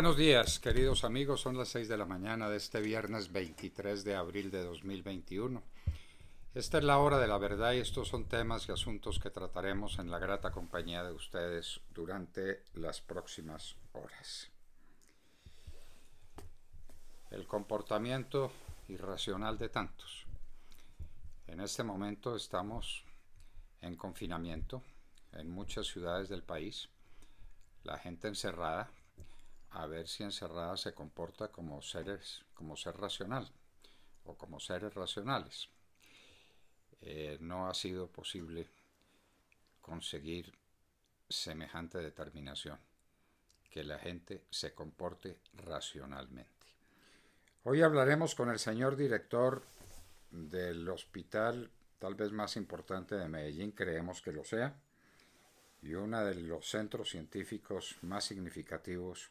Buenos días, queridos amigos. Son las 6 de la mañana de este viernes 23 de abril de 2021. Esta es la hora de la verdad y estos son temas y asuntos que trataremos en la grata compañía de ustedes durante las próximas horas. El comportamiento irracional de tantos. En este momento estamos en confinamiento en muchas ciudades del país, la gente encerrada, a ver si Encerrada se comporta como seres, como ser racional o como seres racionales. Eh, no ha sido posible conseguir semejante determinación, que la gente se comporte racionalmente. Hoy hablaremos con el señor director del hospital tal vez más importante de Medellín, creemos que lo sea, y uno de los centros científicos más significativos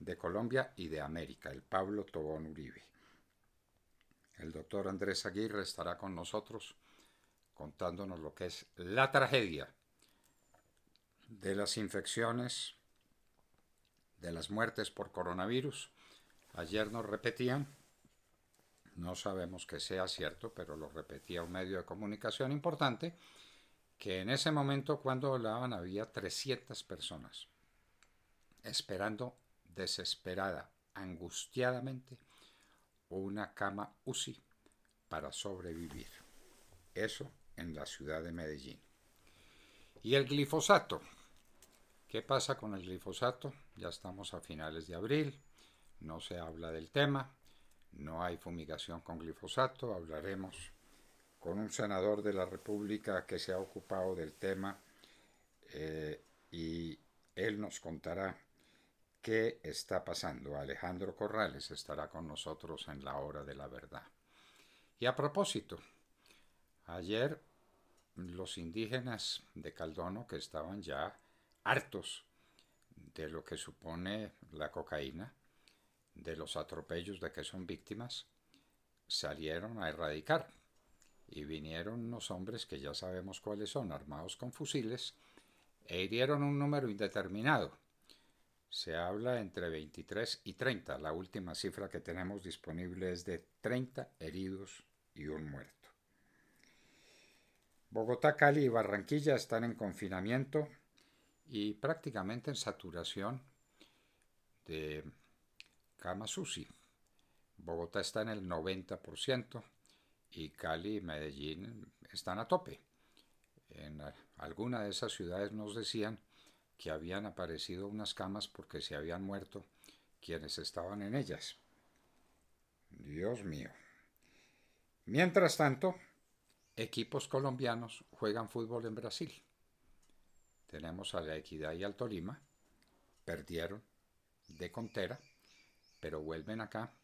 de Colombia y de América, el Pablo Tobón Uribe. El doctor Andrés Aguirre estará con nosotros contándonos lo que es la tragedia de las infecciones, de las muertes por coronavirus. Ayer nos repetían, no sabemos que sea cierto, pero lo repetía un medio de comunicación importante, que en ese momento cuando hablaban había 300 personas esperando desesperada, angustiadamente, una cama UCI para sobrevivir. Eso en la ciudad de Medellín. ¿Y el glifosato? ¿Qué pasa con el glifosato? Ya estamos a finales de abril, no se habla del tema, no hay fumigación con glifosato, hablaremos con un senador de la República que se ha ocupado del tema eh, y él nos contará qué está pasando. Alejandro Corrales estará con nosotros en la hora de la verdad. Y a propósito, ayer los indígenas de Caldono que estaban ya hartos de lo que supone la cocaína, de los atropellos de que son víctimas, salieron a erradicar y vinieron unos hombres que ya sabemos cuáles son, armados con fusiles, e hirieron un número indeterminado se habla entre 23 y 30. La última cifra que tenemos disponible es de 30 heridos y un muerto. Bogotá, Cali y Barranquilla están en confinamiento y prácticamente en saturación de camas UCI. Bogotá está en el 90% y Cali y Medellín están a tope. En alguna de esas ciudades nos decían que habían aparecido unas camas porque se habían muerto quienes estaban en ellas. Dios mío. Mientras tanto, equipos colombianos juegan fútbol en Brasil. Tenemos a la Equidad y al Tolima. Perdieron de Contera, pero vuelven acá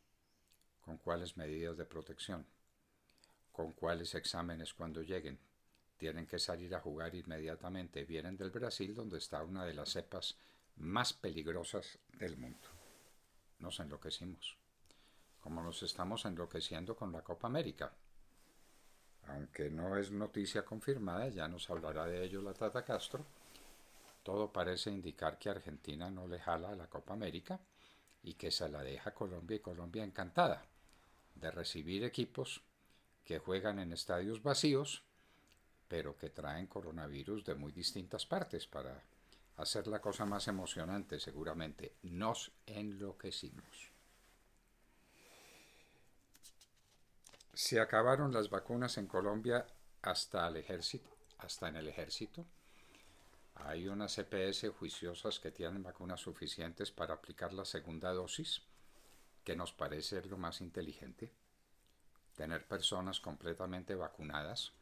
con cuáles medidas de protección, con cuáles exámenes cuando lleguen tienen que salir a jugar inmediatamente. Vienen del Brasil, donde está una de las cepas más peligrosas del mundo. Nos enloquecimos, como nos estamos enloqueciendo con la Copa América. Aunque no es noticia confirmada, ya nos hablará de ello la Tata Castro, todo parece indicar que Argentina no le jala a la Copa América y que se la deja Colombia y Colombia encantada de recibir equipos que juegan en estadios vacíos pero que traen coronavirus de muy distintas partes para hacer la cosa más emocionante seguramente. Nos enloquecimos. Se acabaron las vacunas en Colombia hasta el ejército, hasta en el ejército. Hay unas EPS juiciosas que tienen vacunas suficientes para aplicar la segunda dosis, que nos parece lo más inteligente. Tener personas completamente vacunadas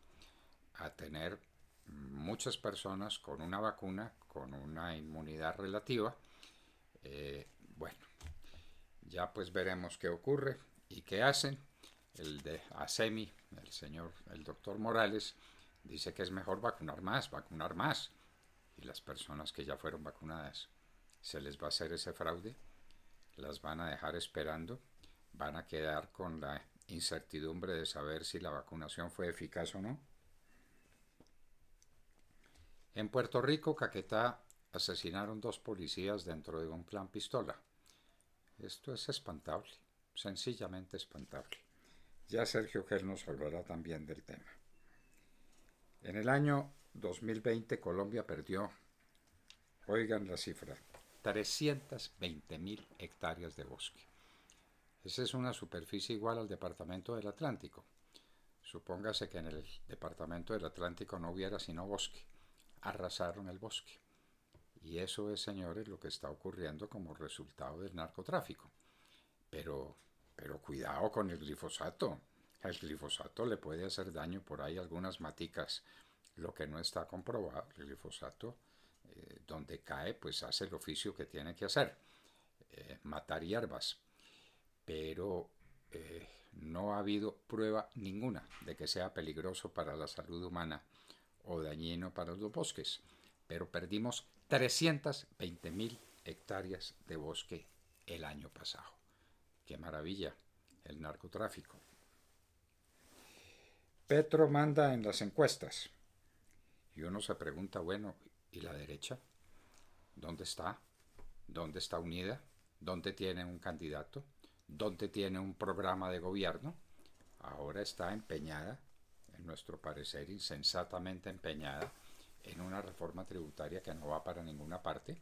a tener muchas personas con una vacuna, con una inmunidad relativa. Eh, bueno, ya pues veremos qué ocurre y qué hacen. El de ASEMI, el señor, el doctor Morales, dice que es mejor vacunar más, vacunar más. Y las personas que ya fueron vacunadas, ¿se les va a hacer ese fraude? ¿Las van a dejar esperando? ¿Van a quedar con la incertidumbre de saber si la vacunación fue eficaz o no? En Puerto Rico, Caquetá, asesinaron dos policías dentro de un plan pistola. Esto es espantable, sencillamente espantable. Ya Sergio Gel nos hablará también del tema. En el año 2020 Colombia perdió, oigan la cifra, 320.000 mil hectáreas de bosque. Esa es una superficie igual al departamento del Atlántico. Supóngase que en el departamento del Atlántico no hubiera sino bosque arrasaron el bosque. Y eso es, señores, lo que está ocurriendo como resultado del narcotráfico. Pero, pero cuidado con el glifosato. El glifosato le puede hacer daño por ahí algunas maticas. Lo que no está comprobado, el glifosato, eh, donde cae, pues hace el oficio que tiene que hacer, eh, matar hierbas. Pero eh, no ha habido prueba ninguna de que sea peligroso para la salud humana o dañino para los bosques, pero perdimos 320 mil hectáreas de bosque el año pasado. ¡Qué maravilla! El narcotráfico. Petro manda en las encuestas. Y uno se pregunta, bueno, ¿y la derecha? ¿Dónde está? ¿Dónde está unida? ¿Dónde tiene un candidato? ¿Dónde tiene un programa de gobierno? Ahora está empeñada en nuestro parecer, insensatamente empeñada en una reforma tributaria que no va para ninguna parte.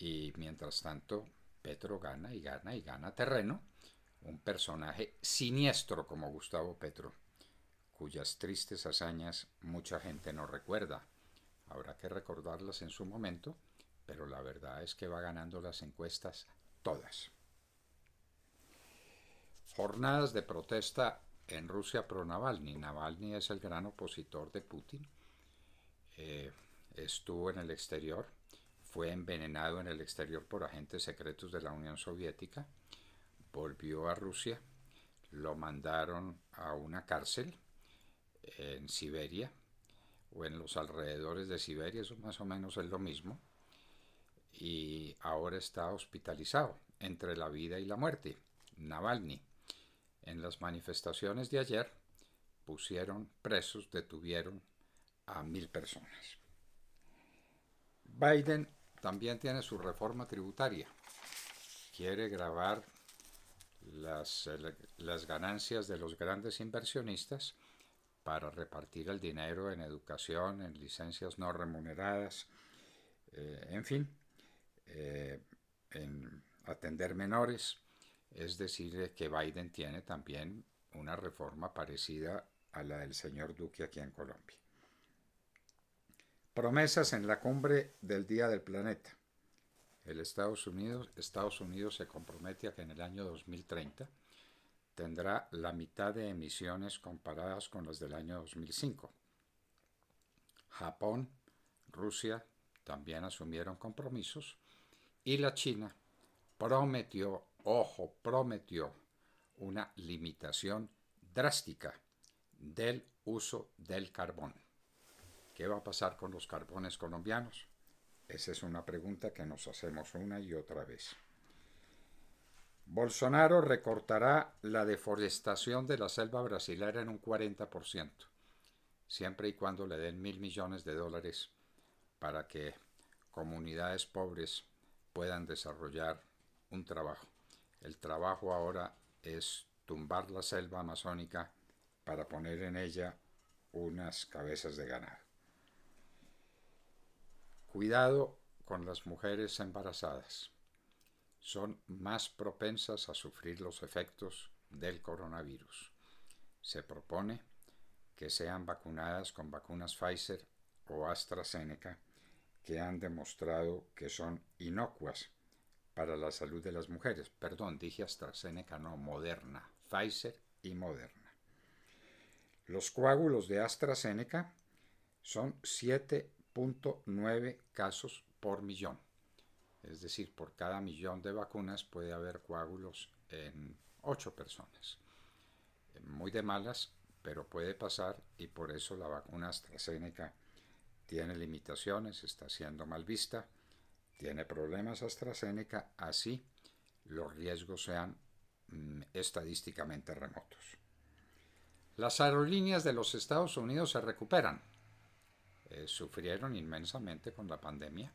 Y mientras tanto, Petro gana y gana y gana terreno. Un personaje siniestro como Gustavo Petro, cuyas tristes hazañas mucha gente no recuerda. Habrá que recordarlas en su momento, pero la verdad es que va ganando las encuestas todas. Jornadas de protesta en Rusia pro Navalny. Navalny es el gran opositor de Putin. Eh, estuvo en el exterior, fue envenenado en el exterior por agentes secretos de la Unión Soviética, volvió a Rusia, lo mandaron a una cárcel en Siberia o en los alrededores de Siberia, eso más o menos es lo mismo, y ahora está hospitalizado entre la vida y la muerte, Navalny. En las manifestaciones de ayer pusieron presos, detuvieron a mil personas. Biden también tiene su reforma tributaria. Quiere grabar las, ganancias de los grandes inversionistas para repartir el dinero en educación, en licencias no remuneradas, eh, en fin, eh, en atender menores. Es decir, eh, que Biden tiene también una reforma parecida a la del señor Duque aquí en Colombia. Promesas en la cumbre del Día del Planeta. El Estados Unidos, Estados Unidos se compromete a que en el año 2030 tendrá la mitad de emisiones comparadas con las del año 2005. Japón, Rusia también asumieron compromisos y la China prometió ojo, prometió una limitación drástica del uso del carbón. ¿Qué va a pasar con los carbones colombianos? Esa es una pregunta que nos hacemos una y otra vez. Bolsonaro recortará la deforestación de la selva brasileña en un 40%, siempre y cuando le den mil millones de dólares para que comunidades pobres puedan desarrollar un trabajo. El trabajo ahora es tumbar la selva amazónica para poner en ella unas cabezas de ganado. Cuidado con las mujeres embarazadas. Son más propensas a sufrir los efectos del coronavirus. Se propone que sean vacunadas con vacunas Pfizer o AstraZeneca que han demostrado que son inocuas para la salud de las mujeres. Perdón, dije AstraZeneca, no, Moderna, Pfizer y Moderna. Los coágulos de AstraZeneca son 7.9 casos por millón. Es decir, por cada millón de vacunas puede haber coágulos en 8 personas. Muy de malas, pero puede pasar y por eso la vacuna AstraZeneca tiene limitaciones, está siendo mal vista tiene problemas AstraZeneca, así los riesgos sean mm, estadísticamente remotos. Las aerolíneas de los Estados Unidos se recuperan. Eh, sufrieron inmensamente con la pandemia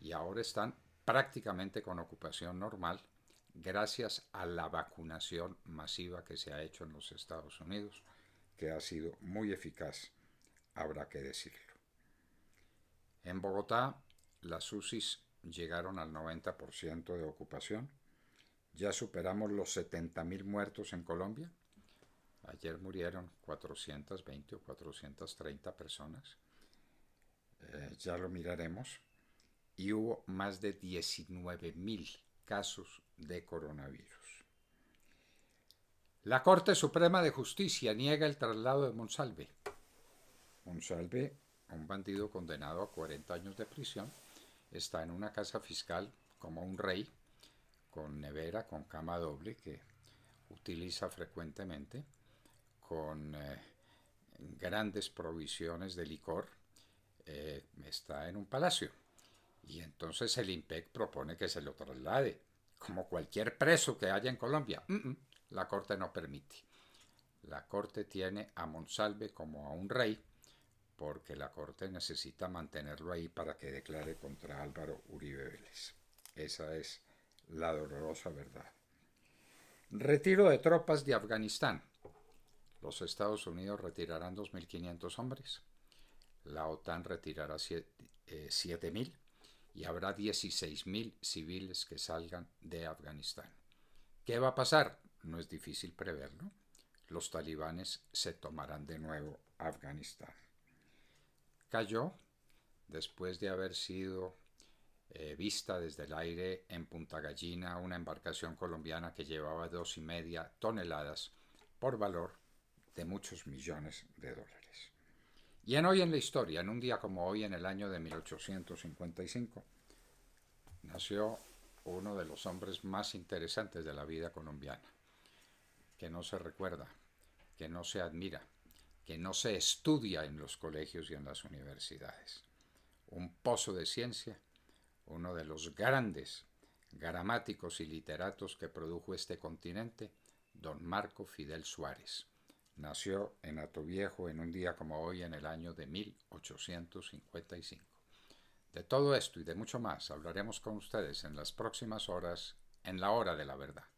y ahora están prácticamente con ocupación normal gracias a la vacunación masiva que se ha hecho en los Estados Unidos, que ha sido muy eficaz, habrá que decirlo. En Bogotá, las UCIs llegaron al 90% de ocupación. Ya superamos los 70.000 muertos en Colombia. Ayer murieron 420 o 430 personas. Eh, ya lo miraremos. Y hubo más de 19.000 casos de coronavirus. La Corte Suprema de Justicia niega el traslado de Monsalve. Monsalve, un bandido condenado a 40 años de prisión, está en una casa fiscal como un rey, con nevera, con cama doble, que utiliza frecuentemente, con eh, grandes provisiones de licor, eh, está en un palacio. Y entonces el IMPEC propone que se lo traslade, como cualquier preso que haya en Colombia. Mm, mm, la Corte no permite. La Corte tiene a Monsalve como a un rey, porque la Corte necesita mantenerlo ahí para que declare contra Álvaro Uribe Vélez. Esa es la dolorosa verdad. Retiro de tropas de Afganistán. Los Estados Unidos retirarán 2.500 hombres. La OTAN retirará 7.000 eh, y habrá 16.000 civiles que salgan de Afganistán. ¿Qué va a pasar? No es difícil preverlo. Los talibanes se tomarán de nuevo Afganistán cayó después de haber sido eh, vista desde el aire en Punta Gallina una embarcación colombiana que llevaba dos y media toneladas por valor de muchos millones de dólares. Y en hoy en la historia, en un día como hoy, en el año de 1855, nació uno de los hombres más interesantes de la vida colombiana, que no se recuerda, que no se admira, que no se estudia en los colegios y en las universidades. Un pozo de ciencia, uno de los grandes gramáticos y literatos que produjo este continente, don Marco Fidel Suárez. Nació en Atoviejo en un día como hoy en el año de 1855. De todo esto y de mucho más hablaremos con ustedes en las próximas horas en la hora de la verdad.